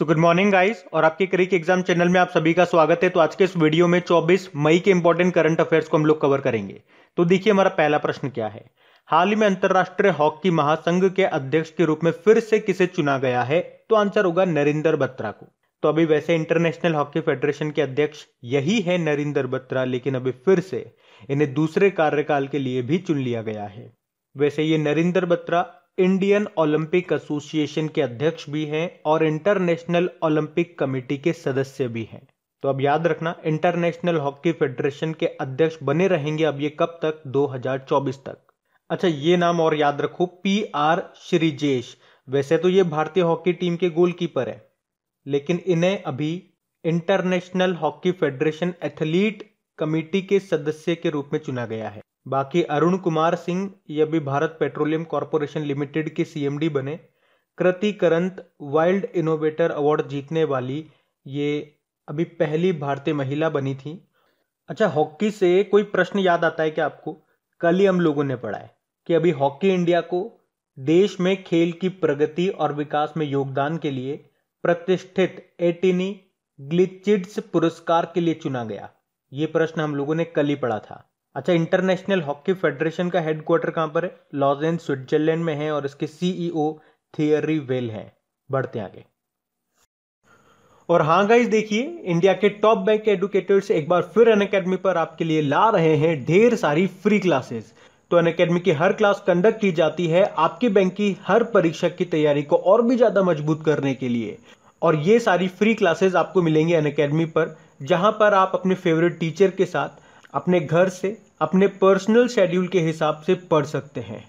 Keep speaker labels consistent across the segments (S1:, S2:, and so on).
S1: so good morning guys और आपके करीक एग्जाम चैनल में आप सभी का स्वागत है तो आज के इस वीडियो में 24 मई के इंपॉर्टेंट करंट अफेयर्स को हम लोग कवर करेंगे तो देखिए हमारा पहला प्रश्न क्या है हाल ही में अंतर्राष्ट्रीय हॉकी महासंघ के अध्यक्ष के रूप में फिर से किसे चुना गया है तो आंसर होगा नरेंद्र बत्रा को तो अभी वैसे इंटरनेशनल हॉकी फेडरेशन के अध्यक्ष यही है नरेंद्र बत्रा लेकिन अभी फिर से इन्हें दूसरे कार्यकाल के लिए भी चुन लिया गया है वैसे ये Narendra Batra Indian Olympic Association के अध्यक्ष भी हैं और इंटरनेशनल ओलंपिक कमेटी के सदस्य भी हैं तो अब याद रखना इंटरनेशनल हॉकी फेडरेशन के अध्यक्ष बने रहेंगे अब ये कब तक 2024 तक अच्छा ये नाम और याद रखो पी आर श्रीजेश वैसे तो ये भारतीय हॉकी टीम के गोलकीपर है लेकिन इन्हें अभी international hockey federation athlete committee के सदस्य के रूप में चुना गया है बाकी अरुण कुमार सिंह ये भी भारत पेट्रोलियम कॉरपोरेशन लिमिटेड के सीएमडी बने Kriti Karanth wild innovator award जीतने वाली ये अभी पहली भारतीय महिला बनी थी अच्छा हॉकी से कोई प्रश्न याद आता है क्या आपको कल ही हम लोगों ने पढ़ा है कि अभी हॉकी इंडिया को देश में खेल की प्रगति और विकास में योगदान के लिए प्रतिष्ठित एटिनी ग्लिचिड्स पुरस्कार के लिए चुना गया ये प्रश्न हम लोगों ने कल ही पढ़ा था अच्छा इंटरनेशनल हॉकी फेडरेशन का हेडक्वार्टर कहाँ पर है लॉजेन स्विट्जरलैंड में है और इसके सीईओ थियरी वेल हैं बढ़ते आगे और हाँ गाइज देखिए इंडिया के टॉप बैंक एडुकेटर्स एक बार फिर अन अकेडमी पर आपके लिए ला रहे हैं ढेर सारी फ्री क्लासेस तो अन अकेडमी की हर क्लास कंडक्ट की जाती है आपके बैंक की हर परीक्षा की तैयारी को और भी ज़्यादा मजबूत करने के लिए और ये सारी फ्री क्लासेस आपको मिलेंगी अन अकेडमी पर जहां पर आप अपने फेवरेट टीचर के साथ अपने घर से अपने पर्सनल शेड्यूल के हिसाब से पढ़ सकते हैं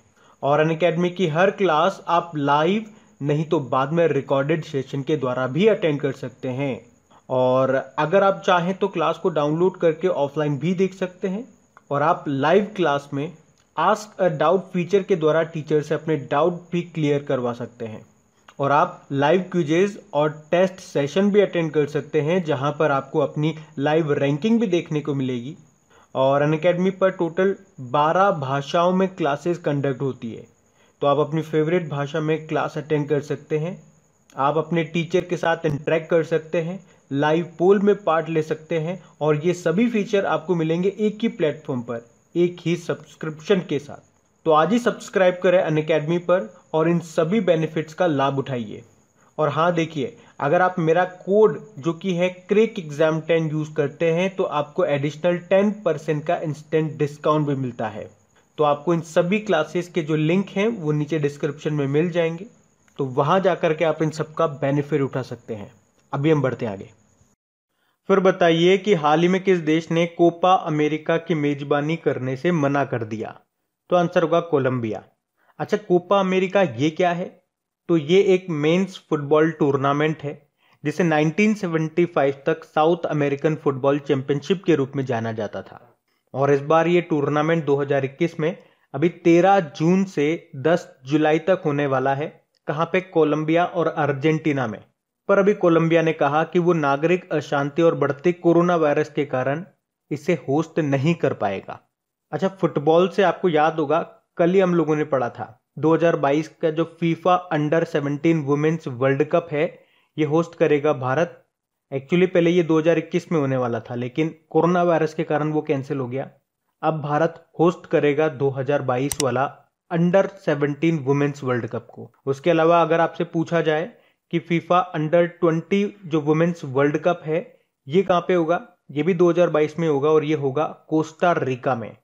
S1: और अन अकेडमी की हर क्लास आप लाइव नहीं तो बाद में रिकॉर्डेड सेशन के द्वारा भी अटेंड कर सकते हैं और अगर आप चाहें तो क्लास को डाउनलोड करके ऑफलाइन भी देख सकते हैं और आप लाइव क्लास में आस्क अ डाउट फीचर के द्वारा टीचर से अपने डाउट भी क्लियर करवा सकते हैं और आप लाइव क्यूजेज और टेस्ट सेशन भी अटेंड कर सकते हैं जहां पर आपको अपनी लाइव रैंकिंग भी देखने को मिलेगी और अन अकेडमी पर टोटल बारह भाषाओं में क्लासेस कंडक्ट होती है तो आप अपनी फेवरेट भाषा में क्लास अटेंड कर सकते हैं आप अपने टीचर के साथ इंटरेक्ट कर सकते हैं लाइव पोल में पार्ट ले सकते हैं और ये सभी फीचर आपको मिलेंगे एक ही प्लेटफॉर्म पर एक ही सब्सक्रिप्शन के साथ तो आज ही सब्सक्राइब करें अन पर और इन सभी बेनिफिट्स का लाभ उठाइए और हाँ देखिए अगर आप मेरा कोड जो कि है क्रिक एग्जाम टेन यूज़ करते हैं तो आपको एडिशनल टेन परसेंट का इंस्टेंट डिस्काउंट भी मिलता है तो आपको इन सभी क्लासेस के जो लिंक हैं वो नीचे डिस्क्रिप्शन में मिल जाएंगे तो वहां जाकर के आप इन सबका बेनिफिट उठा सकते हैं अभी हम बढ़ते हैं आगे फिर बताइए कि हाल ही में किस देश ने कोपा अमेरिका की मेजबानी करने से मना कर दिया तो आंसर होगा कोलंबिया अच्छा कोपा अमेरिका ये क्या है तो ये एक मेंस फुटबॉल टूर्नामेंट है जिसे 1975 तक साउथ अमेरिकन फुटबॉल चैंपियनशिप के रूप में जाना जाता था और इस बार ये टूर्नामेंट 2021 में अभी 13 जून से 10 जुलाई तक होने वाला है कहाँ पे कोलंबिया और अर्जेंटीना में पर अभी कोलंबिया ने कहा कि वो नागरिक अशांति और बढ़ते कोरोना वायरस के कारण इसे होस्ट नहीं कर पाएगा अच्छा फुटबॉल से आपको याद होगा कल ही हम लोगों ने पढ़ा था 2022 का जो FIFA under 17 women's world cup है ये होस्ट करेगा भारत एक्चुअली पहले ये 2021 में होने वाला था लेकिन कोरोना वायरस के कारण वो कैंसिल हो गया अब भारत होस्ट करेगा 2022 वाला अंडर 17 वुमेन्स वर्ल्ड कप को उसके अलावा अगर आपसे पूछा जाए कि फीफा अंडर 20 जो वुमेन्स वर्ल्ड कप है ये कहाँ पे होगा ये भी 2022 में होगा और ये होगा कोस्टा रिका में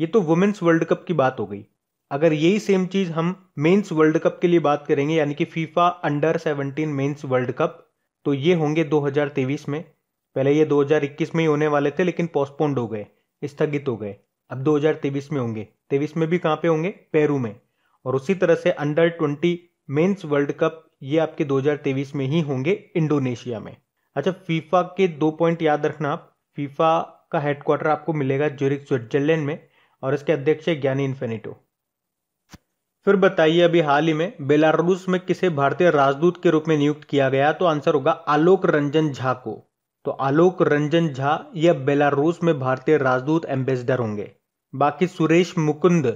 S1: ये तो वुमेन्स वर्ल्ड कप की बात हो गई अगर यही सेम चीज हम मेंस वर्ल्ड कप के लिए बात करेंगे यानी कि FIFA under 17 men's world cup तो ये होंगे 2023 में पहले ये 2021 में ही होने वाले थे लेकिन पोस्टपोन्ड हो गए स्थगित हो गए अब 2023 में होंगे तेईस में भी कहाँ पे होंगे पेरू में और उसी तरह से under twenty men's world cup ये आपके 2023 में ही होंगे इंडोनेशिया में अच्छा फीफा के दो पॉइंट याद रखना आप फीफा का हेडक्वार्टर आपको मिलेगा ज्यूरिक स्विट्जरलैंड में और इसके अध्यक्ष है ज्ञानी इन्फेनिटो फिर बताइए अभी हाल ही में बेलारूस में किसे भारतीय राजदूत के रूप में नियुक्त किया गया तो आंसर होगा आलोक रंजन झा को तो आलोक रंजन झा यह बेलारूस में भारतीय राजदूत एम्बेसडर होंगे बाकी सुरेश मुकुंद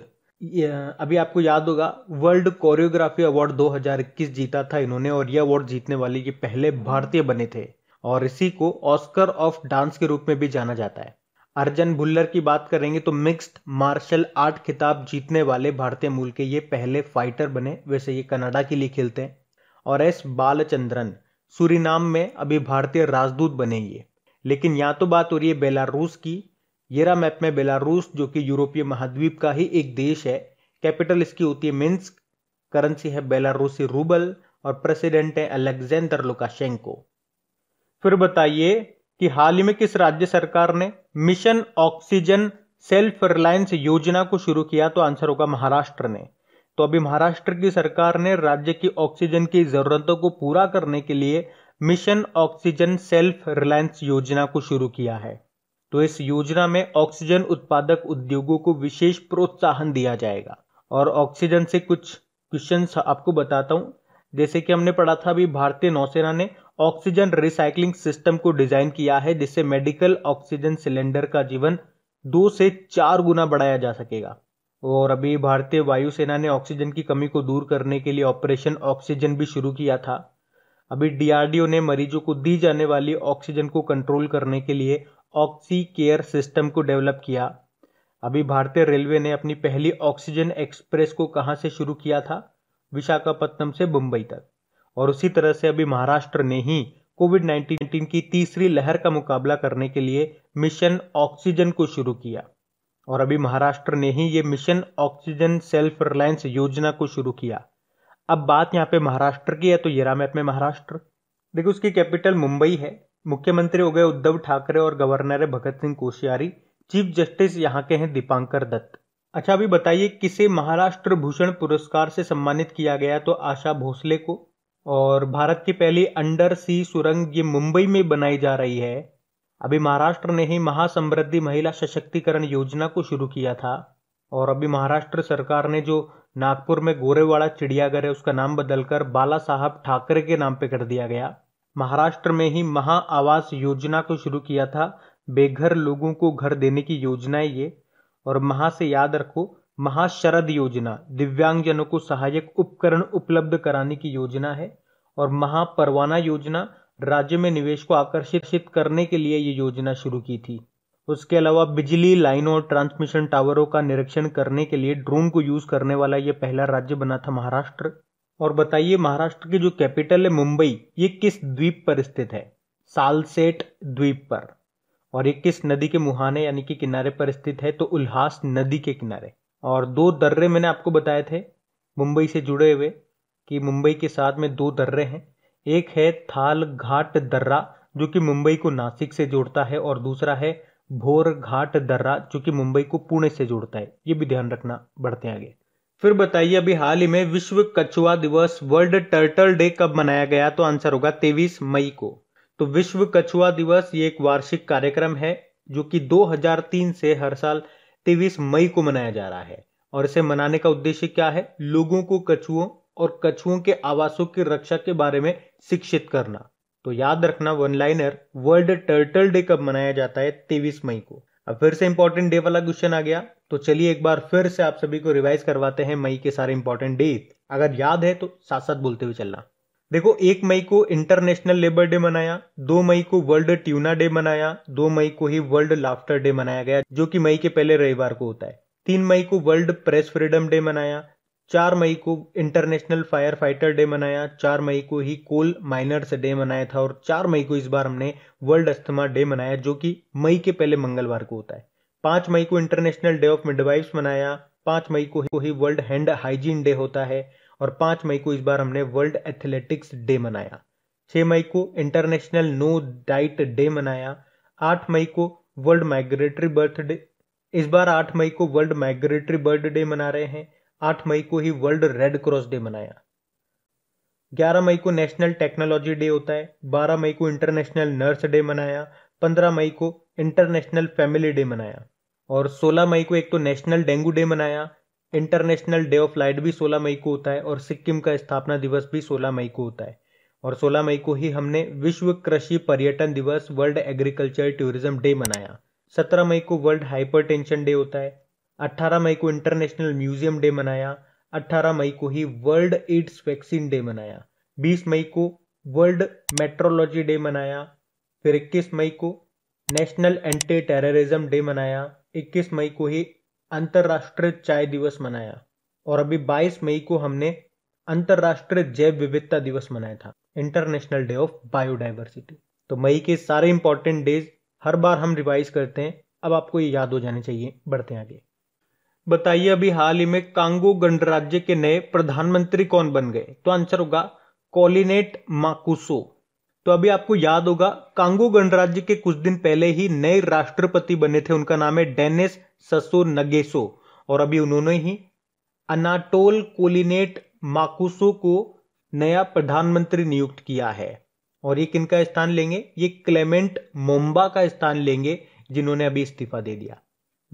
S1: अभी आपको याद होगा वर्ल्ड कोरियोग्राफी अवार्ड 2021 जीता था इन्होंने और यह अवार्ड जीतने वाले ये पहले भारतीय बने थे और इसी को ऑस्कर ऑफ डांस के रूप में भी जाना जाता है अर्जन भुल्लर की बात करेंगे तो मिक्स्ड मार्शल आर्ट खिताब जीतने वाले भारतीय मूल के ये पहले फाइटर बने वैसे ये कनाडा के लिए खेलते हैं और एस बालचंद्रन सूरीनाम में अभी भारतीय राजदूत बने ये लेकिन यहाँ तो बात हो रही है बेलारूस की येरा मैप में बेलारूस जो कि यूरोपीय महाद्वीप का ही एक देश है कैपिटल इसकी होती है मिन्स्क करेंसी है बेलारूसी रूबल और प्रेसिडेंट है अलेक्जेंडर लुकाशेंको फिर बताइए कि हाल ही में किस राज्य सरकार ने मिशन ऑक्सीजन सेल्फ रिलायंस योजना को शुरू किया तो आंसर होगा महाराष्ट्र ने तो अभी महाराष्ट्र की सरकार ने राज्य की ऑक्सीजन की जरूरतों को पूरा करने के लिए मिशन ऑक्सीजन सेल्फ रिलायंस योजना को शुरू किया है तो इस योजना में ऑक्सीजन उत्पादक उद्योगों को विशेष प्रोत्साहन दिया जाएगा और ऑक्सीजन से कुछ क्वेश्चन आपको बताता हूं जैसे कि हमने पढ़ा था अभी भारतीय नौसेना ने ऑक्सीजन रिसाइकलिंग सिस्टम को डिजाइन किया है जिससे मेडिकल ऑक्सीजन सिलेंडर का जीवन दो से चार गुना बढ़ाया जा सकेगा और अभी भारतीय वायुसेना ने ऑक्सीजन की कमी को दूर करने के लिए ऑपरेशन ऑक्सीजन भी शुरू किया था अभी डीआरडीओ ने मरीजों को दी जाने वाली ऑक्सीजन को कंट्रोल करने के लिए ऑक्सी केयर सिस्टम को डेवलप किया अभी भारतीय रेलवे ने अपनी पहली ऑक्सीजन एक्सप्रेस को कहाँ से शुरू किया था विशाखापट्टनम से मुंबई तक और उसी तरह से अभी महाराष्ट्र ने ही कोविड 19 की तीसरी लहर का मुकाबला करने के लिए मिशन ऑक्सीजन को शुरू किया और अभी महाराष्ट्र ने ही ये मिशन ऑक्सीजन सेल्फ रिलायंस योजना को शुरू किया अब बात यहाँ पे महाराष्ट्र की है तो येरा मैप में महाराष्ट्र देखो उसकी कैपिटल मुंबई है मुख्यमंत्री हो गए उद्धव ठाकरे और गवर्नर है भगत सिंह कोश्यारी चीफ जस्टिस यहाँ के हैं दीपांकर दत्त अच्छा अभी बताइए किसे महाराष्ट्र भूषण पुरस्कार से सम्मानित किया गया तो आशा भोसले को और भारत की पहली अंडर सी सुरंग ये मुंबई में बनाई जा रही है अभी महाराष्ट्र ने ही महासमृद्धि महिला सशक्तिकरण योजना को शुरू किया था और अभी महाराष्ट्र सरकार ने जो नागपुर में गोरेवाड़ा चिड़ियाघर है उसका नाम बदलकर बाला साहब ठाकरे के नाम पे कर दिया गया महाराष्ट्र में ही महा आवास योजना को शुरू किया था बेघर लोगों को घर देने की योजना है ये और महा से याद रखो महाशरद योजना दिव्यांगजनों को सहायक उपकरण उपलब्ध कराने की योजना है और महापरवाना योजना राज्य में निवेश को आकर्षित करने के लिए ये योजना शुरू की थी उसके अलावा बिजली लाइनों और ट्रांसमिशन टावरों का निरीक्षण करने के लिए ड्रोन को यूज़ करने वाला ये पहला राज्य बना था महाराष्ट्र और बताइए महाराष्ट्र की जो कैपिटल है मुंबई ये किस द्वीप पर स्थित है सालसेट द्वीप पर और ये किस नदी के मुहाने यानी कि किनारे पर स्थित है तो उल्हास नदी के किनारे और दो दर्रे मैंने आपको बताए थे मुंबई से जुड़े हुए कि मुंबई के साथ में दो दर्रे हैं एक है थाल घाट दर्रा जो कि मुंबई को नासिक से जोड़ता है और दूसरा है भोर घाट दर्रा जो कि मुंबई को पुणे से जोड़ता है ये भी ध्यान रखना बढ़ते आगे फिर बताइए अभी हाल ही में विश्व कछुआ दिवस वर्ल्ड टर्टल डे कब मनाया गया तो आंसर होगा तेईस मई को तो विश्व कछुआ दिवस ये एक वार्षिक कार्यक्रम है जो कि 2003 से हर साल तेईस मई को मनाया जा रहा है और इसे मनाने का उद्देश्य क्या है लोगों को कछुओं और कछुओं के आवासों की रक्षा के बारे में शिक्षित करना तो याद रखना one liner world turtle day कब मनाया जाता है तेईस मई को अब फिर से इंपॉर्टेंट डे वाला क्वेश्चन आ गया तो चलिए एक बार फिर से आप सभी को रिवाइज करवाते हैं मई के सारे इंपॉर्टेंट डेट अगर याद है तो साथ साथ बोलते हुए चलना देखो एक मई को इंटरनेशनल लेबर डे मनाया दो मई को वर्ल्ड ट्यूना डे मनाया दो मई को ही वर्ल्ड लाफ्टर डे मनाया गया जो कि मई के पहले रविवार को होता है तीन मई को वर्ल्ड प्रेस फ्रीडम डे मनाया चार मई को इंटरनेशनल फायर फाइटर डे मनाया चार मई को ही कोल माइनर्स डे मनाया था और चार मई को इस बार हमने वर्ल्ड अस्थमा डे मनाया जो कि मई के पहले मंगलवार को होता है पांच मई को इंटरनेशनल डे ऑफ मिडवाइफ्स मनाया पांच मई को ही वर्ल्ड हैंड हाइजीन डे होता है और पांच मई को इस बार हमने वर्ल्ड एथलेटिक्स डे मनाया छह मई को इंटरनेशनल नो डाइट डे मनाया आठ मई को वर्ल्ड माइग्रेटरी बर्थ डे इस बार आठ मई को वर्ल्ड माइग्रेटरी बर्थ डे मना रहे हैं आठ मई को ही वर्ल्ड रेड क्रॉस डे मनाया ग्यारह मई को नेशनल टेक्नोलॉजी डे होता है बारह मई को इंटरनेशनल नर्स डे मनाया पंद्रह मई को इंटरनेशनल फैमिली डे मनाया और सोलह मई को एक तो नेशनल डेंगू डे मनाया इंटरनेशनल डे ऑफ लाइट भी 16 मई को होता है और सिक्किम का स्थापना दिवस भी 16 मई को होता है और 16 मई को ही हमने विश्व कृषि पर्यटन दिवस वर्ल्ड एग्रीकल्चर टूरिज्म डे मनाया 17 मई को वर्ल्ड हाइपरटेंशन डे होता है 18 मई को इंटरनेशनल म्यूजियम डे मनाया 18 मई को ही वर्ल्ड एड्स वैक्सीन डे मनाया 20 मई को वर्ल्ड मेट्रोलॉजी डे मनाया फिर 21 मई को नेशनल एंटी टेररिज्म डे मनाया 21 मई को ही अंतर्राष्ट्रीय चाय दिवस मनाया और अभी 22 मई को हमने अंतर्राष्ट्रीय जैव विविधता दिवस मनाया था इंटरनेशनल डे ऑफ बायोडाइवर्सिटी तो मई के सारे इंपॉर्टेंट डेज हर बार हम रिवाइज करते हैं अब आपको ये याद हो जाने चाहिए बढ़ते आगे बताइए अभी हाल ही में कांगो गणराज्य के नए प्रधानमंत्री कौन बन गए तो आंसर होगा कॉलिनेट माकुसो तो अभी आपको याद होगा कांगो गणराज्य के कुछ दिन पहले ही नए राष्ट्रपति बने थे उनका नाम है डेनिस ससो नगेसो और अभी उन्होंने ही अनाटोल कोलिनेट माकुसो को नया प्रधानमंत्री नियुक्त किया है और ये किनका स्थान लेंगे ये क्लेमेंट मोम्बा का स्थान लेंगे जिन्होंने अभी इस्तीफा दे दिया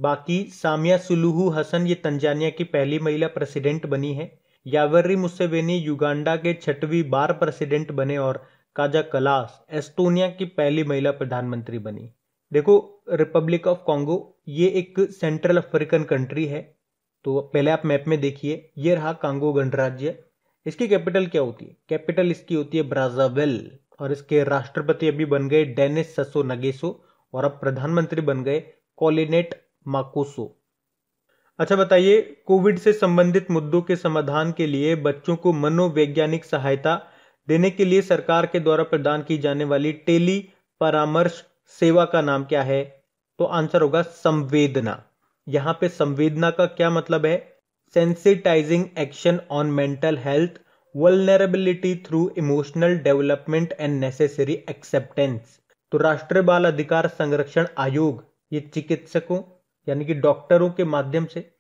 S1: बाकी सामिया सुलूहू हसन ये तंजानिया की पहली महिला प्रेसिडेंट बनी है यावर्री मुसेवेनी युगांडा के छठवीं बार प्रेसिडेंट बने और काजा कलास एस्टोनिया की पहली महिला प्रधानमंत्री बनी देखो रिपब्लिक ऑफ कॉन्गो ये एक सेंट्रल अफ्रीकन कंट्री है तो पहले आप मैप में देखिए ये रहा कांगो गणराज्य इसकी कैपिटल क्या होती है कैपिटल इसकी होती है ब्राजावेल और इसके राष्ट्रपति अभी बन गए डेनिस ससो नगेसो और अब प्रधानमंत्री बन गए कॉलिनेट माकोसो अच्छा बताइए कोविड से संबंधित मुद्दों के समाधान के लिए बच्चों को मनोवैज्ञानिक सहायता देने के लिए सरकार के द्वारा प्रदान की जाने वाली टेली परामर्श सेवा का नाम क्या है तो आंसर होगा संवेदना यहां पे संवेदना का क्या मतलब है sensitizing action on mental health vulnerability through emotional development and necessary acceptance तो राष्ट्रीय बाल अधिकार संरक्षण आयोग ये चिकित्सकों यानी कि डॉक्टरों के माध्यम से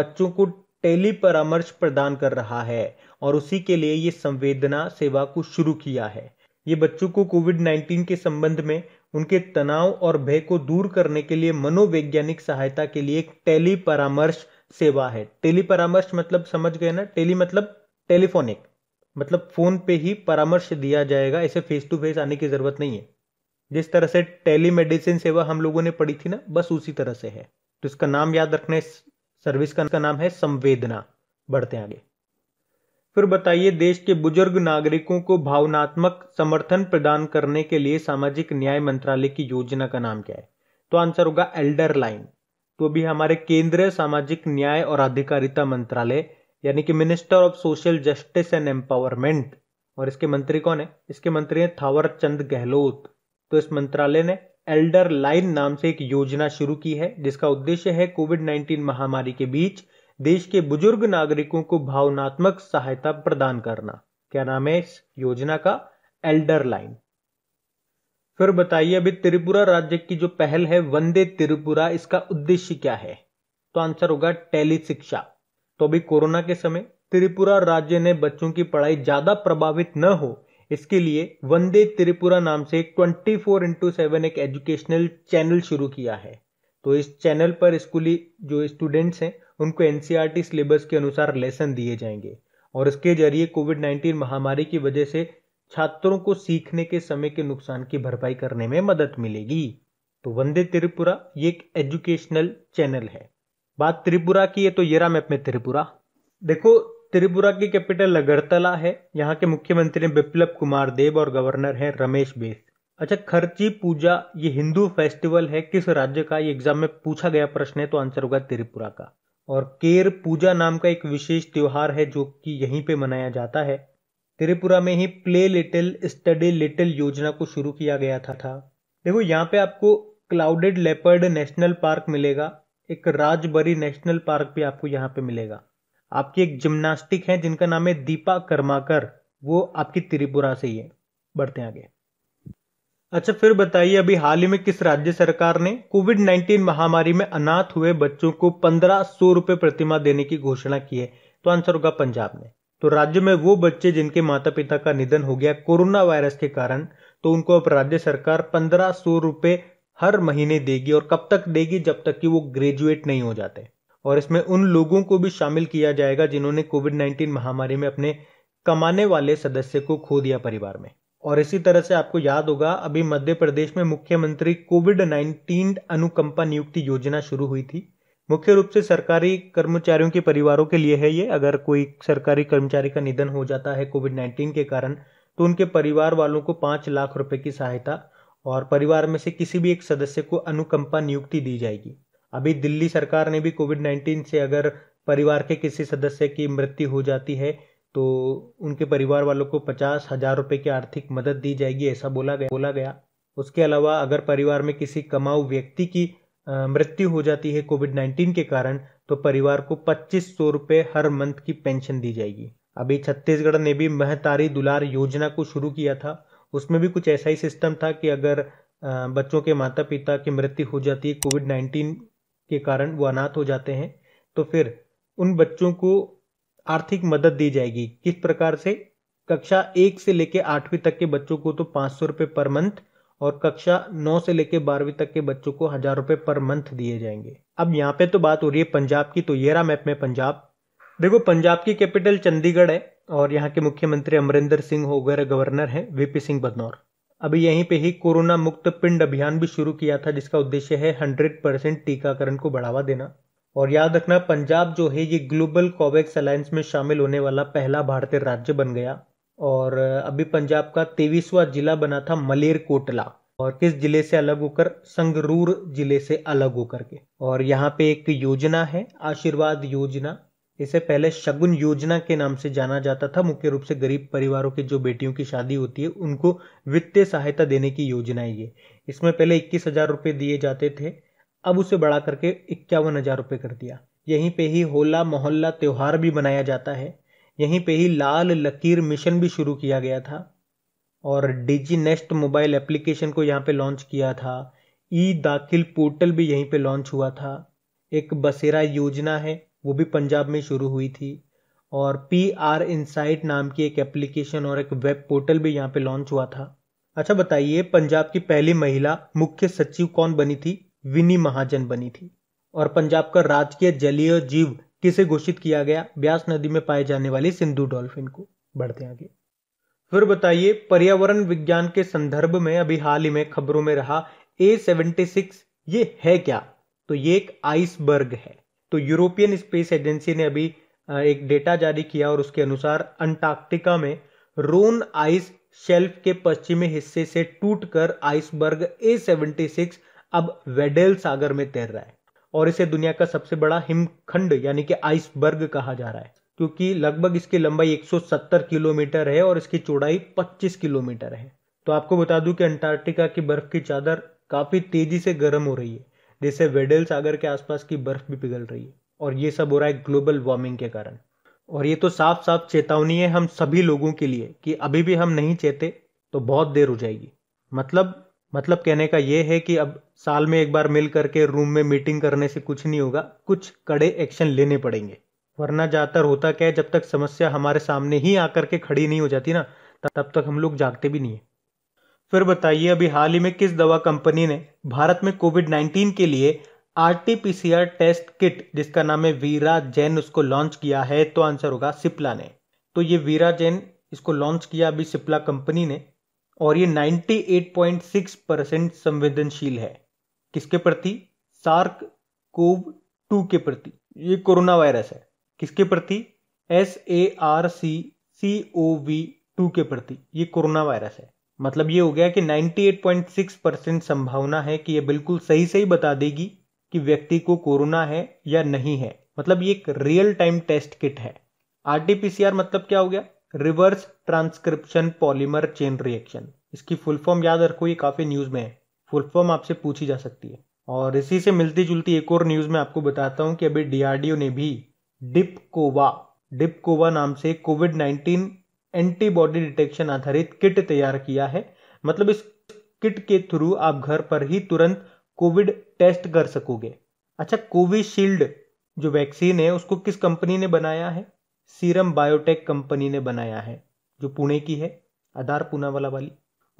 S1: बच्चों को टेली परामर्श प्रदान कर रहा है और उसी के लिए ये संवेदना सेवा को शुरू किया है ये बच्चों को कोविड 19 के संबंध में उनके तनाव और भय को दूर करने के लिए मनोवैज्ञानिक सहायता के लिए एक टेली परामर्श सेवा है टेली परामर्श मतलब समझ गए ना टेली मतलब टेलीफोनिक मतलब फोन पे ही परामर्श दिया जाएगा ऐसे फेस टू फेस आने की जरूरत नहीं है जिस तरह से टेली मेडिसिन सेवा हम लोगों ने पढ़ी थी ना बस उसी तरह से है तो इसका नाम याद रखने सर्विस का नाम है संवेदना बढ़ते आगे फिर बताइए देश के बुजुर्ग नागरिकों को भावनात्मक समर्थन प्रदान करने के लिए सामाजिक न्याय मंत्रालय की योजना का नाम क्या है तो आंसर होगा एल्डर लाइन तो भी हमारे केंद्रीय सामाजिक न्याय और अधिकारिता मंत्रालय यानी कि minister of social justice and empowerment और इसके मंत्री कौन है इसके मंत्री हैं थावर चंद गहलोत तो इस मंत्रालय ने एल्डर लाइन नाम से एक योजना शुरू की है जिसका उद्देश्य है कोविड 19 महामारी के बीच देश के बुजुर्ग नागरिकों को भावनात्मक सहायता प्रदान करना क्या नाम है इस योजना का एल्डर लाइन फिर बताइए अभी त्रिपुरा राज्य की जो पहल है वंदे त्रिपुरा इसका उद्देश्य क्या है तो आंसर होगा टेली शिक्षा तो अभी कोरोना के समय त्रिपुरा राज्य ने बच्चों की पढ़ाई ज्यादा प्रभावित न हो इसके लिए वंदे त्रिपुरा नाम से 24 फोर इंटू सेवन एक एजुकेशनल चैनल शुरू किया है तो इस चैनल पर स्कूली जो स्टूडेंट्स हैं उनको एन सिलेबस e के अनुसार लेसन दिए जाएंगे और इसके जरिए कोविड 19 महामारी की वजह से छात्रों को सीखने के समय के नुकसान की भरपाई करने में मदद मिलेगी तो वंदे त्रिपुरा ये एक एजुकेशनल चैनल है बात त्रिपुरा की है तो येरा मैप में त्रिपुरा देखो त्रिपुरा की कैपिटल अगरतला है यहाँ के मुख्यमंत्री बिप्लब कुमार देव और गवर्नर हैं रमेश बेस अच्छा खर्ची पूजा ये हिंदू फेस्टिवल है किस राज्य का ये एग्जाम में पूछा गया प्रश्न है तो आंसर होगा त्रिपुरा का और केर पूजा नाम का एक विशेष त्योहार है जो कि यहीं पे मनाया जाता है त्रिपुरा में ही प्ले लिटिल स्टडी लिटिल योजना को शुरू किया गया था था देखो यहाँ पे आपको क्लाउडेड लेपर्ड नेशनल पार्क मिलेगा एक राजबरी नेशनल पार्क भी आपको यहाँ पे मिलेगा आपकी एक जिम्नास्टिक है जिनका नाम है दीपा कर्माकर वो आपकी त्रिपुरा से ही है बढ़ते हैं आगे अच्छा फिर बताइए अभी हाल ही में किस राज्य सरकार ने कोविड 19 महामारी में अनाथ हुए बच्चों को पंद्रह सौ रुपए प्रतिमा देने की घोषणा की है तो आंसर होगा पंजाब ने तो राज्य में वो बच्चे जिनके माता पिता का निधन हो गया कोरोना वायरस के कारण तो उनको अब राज्य सरकार पंद्रह सौ रुपये हर महीने देगी और कब तक देगी जब तक कि वो ग्रेजुएट नहीं हो जाते और इसमें उन लोगों को भी शामिल किया जाएगा जिन्होंने कोविड नाइन्टीन महामारी में अपने कमाने वाले सदस्य को खो दिया परिवार में और इसी तरह से आपको याद होगा अभी मध्य प्रदेश में मुख्यमंत्री कोविड नाइन्टीन अनुकंपा नियुक्ति योजना शुरू हुई थी मुख्य रूप से सरकारी कर्मचारियों के परिवारों के लिए है ये अगर कोई सरकारी कर्मचारी का निधन हो जाता है कोविड नाइन्टीन के कारण तो उनके परिवार वालों को पांच लाख रुपए की सहायता और परिवार में से किसी भी एक सदस्य को अनुकंपा नियुक्ति दी जाएगी अभी दिल्ली सरकार ने भी कोविड नाइन्टीन से अगर परिवार के किसी सदस्य की मृत्यु हो जाती है तो उनके परिवार वालों को पचास हजार रुपये की आर्थिक मदद दी जाएगी ऐसा बोला गया बोला गया उसके अलावा अगर परिवार में किसी कमाऊ व्यक्ति की मृत्यु हो जाती है कोविड नाइन्टीन के कारण तो परिवार को पच्चीस सौ रुपये हर मंथ की पेंशन दी जाएगी अभी छत्तीसगढ़ ने भी महतारी दुलार योजना को शुरू किया था उसमें भी कुछ ऐसा ही सिस्टम था कि अगर बच्चों के माता पिता की मृत्यु हो जाती है कोविड नाइन्टीन के कारण वो अनाथ हो जाते हैं तो फिर उन बच्चों को आर्थिक मदद दी जाएगी किस प्रकार से कक्षा एक से लेकर आठवीं तक के बच्चों को तो पांच सौ रुपये पर मंथ और कक्षा नौ से लेकर बारहवीं तक के बच्चों को हज़ार रुपये पर मंथ दिए जाएंगे अब यहाँ पे तो बात हो रही है पंजाब की तो येरा मैप में पंजाब देखो पंजाब की कैपिटल चंडीगढ़ है और यहाँ के मुख्यमंत्री अमरिंदर सिंह होगर गवर्नर हैं वीपी सिंह बदनौर अभी यहीं पे ही कोरोना मुक्त पिंड अभियान भी शुरू किया था जिसका उद्देश्य है 100 परसेंट टीकाकरण को बढ़ावा देना और याद रखना पंजाब जो है ये ग्लोबल कोवैक्स अलायंस में शामिल होने वाला पहला भारतीय राज्य बन गया और अभी पंजाब का तेईसवा जिला बना था मलेरकोटला और किस जिले से अलग होकर संगरूर जिले से अलग होकर के और यहाँ पे एक योजना है आशीर्वाद योजना इसे पहले शगुन योजना के नाम से जाना जाता था मुख्य रूप से गरीब परिवारों की जो बेटियों की शादी होती है उनको वित्तीय सहायता देने की योजना है ये इसमें पहले इक्कीस हजार रुपये दिए जाते थे अब उसे बढ़ा करके इक्यावन हजार रुपये कर दिया यहीं पे ही होला मोहल्ला त्यौहार भी मनाया जाता है यहीं पे ही लाल लकीर मिशन भी शुरू किया गया था और डिजी नेस्ट मोबाइल एप्लीकेशन को यहाँ पे लॉन्च किया था ई दाखिल पोर्टल भी यहीं पे लॉन्च हुआ था एक बसेरा योजना है वो भी पंजाब में शुरू हुई थी और पी आर इनसाइट नाम की एक एप्लीकेशन और एक वेब पोर्टल भी यहाँ पे लॉन्च हुआ था अच्छा बताइए पंजाब की पहली महिला मुख्य सचिव कौन बनी थी विनी महाजन बनी थी और पंजाब का राजकीय जलीय जीव किसे घोषित किया गया ब्यास नदी में पाए जाने वाली सिंधु डॉल्फिन को बढ़ते आगे फिर बताइए पर्यावरण विज्ञान के संदर्भ में अभी हाल ही में खबरों में रहा ए सेवेंटी सिक्स ये है क्या तो ये एक आइसबर्ग है तो यूरोपियन स्पेस एजेंसी ने अभी एक डेटा जारी किया और उसके अनुसार अंटार्कटिका में रोन आइस शेल्फ के पश्चिमी हिस्से से टूटकर आइसबर्ग ए सेवेंटी सिक्स अब वेडेल सागर में तैर रहा है और इसे दुनिया का सबसे बड़ा हिमखंड यानी कि आइसबर्ग कहा जा रहा है क्योंकि लगभग इसकी लंबाई 170 किलोमीटर है और इसकी चौड़ाई 25 किलोमीटर है तो आपको बता दूं कि अंटार्कटिका की बर्फ की चादर काफी तेजी से गर्म हो रही है जैसे वेडल सागर के आसपास की बर्फ भी पिघल रही है और ये सब हो रहा है ग्लोबल वार्मिंग के कारण और ये तो साफ साफ चेतावनी है हम सभी लोगों के लिए कि अभी भी हम नहीं चेते तो बहुत देर हो जाएगी मतलब मतलब कहने का ये है कि अब साल में एक बार मिल करके रूम में मीटिंग करने से कुछ नहीं होगा कुछ कड़े एक्शन लेने पड़ेंगे वरना ज़्यादातर होता क्या है जब तक समस्या हमारे सामने ही आकर के खड़ी नहीं हो जाती ना तब तक हम लोग जागते भी नहीं है फिर बताइए अभी हाल ही में किस दवा कंपनी ने भारत में कोविड 19 के लिए आर टेस्ट किट जिसका नाम है वीरा जैन उसको लॉन्च किया है तो आंसर होगा सिप्ला ने तो ये वीरा जैन इसको लॉन्च किया अभी सिप्ला कंपनी ने और ये 98.6 परसेंट संवेदनशील है किसके प्रति सार्क कोव टू के प्रति ये कोरोना वायरस है किसके प्रति S A R C C O V two के प्रति ये कोरोना वायरस है मतलब ये हो गया कि 98.6 परसेंट संभावना है कि ये बिल्कुल सही सही बता देगी कि व्यक्ति को कोरोना है या नहीं है मतलब ये एक रियल टाइम टेस्ट किट है आरटीपीसीआर मतलब क्या हो गया reverse transcription polymerase chain reaction इसकी फुल फॉर्म याद रखो ये काफ़ी न्यूज़ में है फुल फॉर्म आपसे पूछी जा सकती है और इसी से मिलती जुलती एक और न्यूज़ में आपको बताता हूँ कि अभी डीआरडीओ ने भी डिपकोवा डिपकोवा नाम से कोविड नाइन्टीन एंटीबॉडी डिटेक्शन आधारित किट तैयार किया है मतलब इस किट के थ्रू आप घर पर ही तुरंत कोविड टेस्ट कर सकोगे अच्छा कोविशील्ड जो वैक्सीन है उसको किस कंपनी ने बनाया है सीरम बायोटेक कंपनी ने बनाया है जो पुणे की है आधार पूनावाला वाली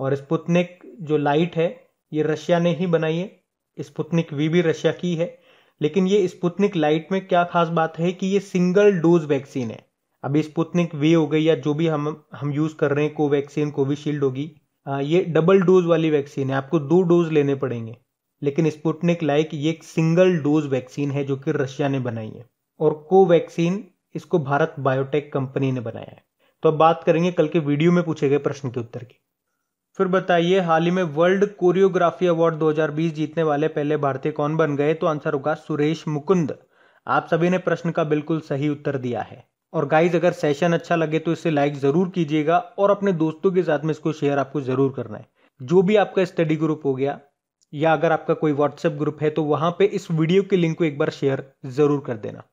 S1: और स्पुतनिक जो लाइट है ये रशिया ने ही बनाई है स्पुतनिक वी भी रशिया की है लेकिन ये स्पुतनिक लाइट में क्या खास बात है कि ये सिंगल डोज वैक्सीन है अभी स्पुतनिक वे हो गई या जो भी हम हम यूज़ कर रहे हैं कोवैक्सीन कोविशील्ड होगी ये डबल डोज वाली वैक्सीन है आपको दो डोज लेने पड़ेंगे लेकिन स्पुतनिक लाइक ये एक सिंगल डोज वैक्सीन है जो कि रशिया ने बनाई है और कोवैक्सीन इसको भारत बायोटेक कंपनी ने बनाया है तो अब बात करेंगे कल के वीडियो में पूछे गए प्रश्न के उत्तर की फिर बताइए हाल ही में वर्ल्ड कोरियोग्राफी अवार्ड 2020 जीतने वाले पहले भारतीय कौन बन गए तो आंसर होगा सुरेश मुकुंद आप सभी ने प्रश्न का बिल्कुल सही उत्तर दिया है और गाइज अगर सेशन अच्छा लगे तो इसे लाइक ज़रूर कीजिएगा और अपने दोस्तों के साथ में इसको शेयर आपको ज़रूर करना है जो भी आपका स्टडी ग्रुप हो गया या अगर आपका कोई व्हाट्सएप ग्रुप है तो वहां पे इस वीडियो के लिंक को एक बार शेयर ज़रूर कर देना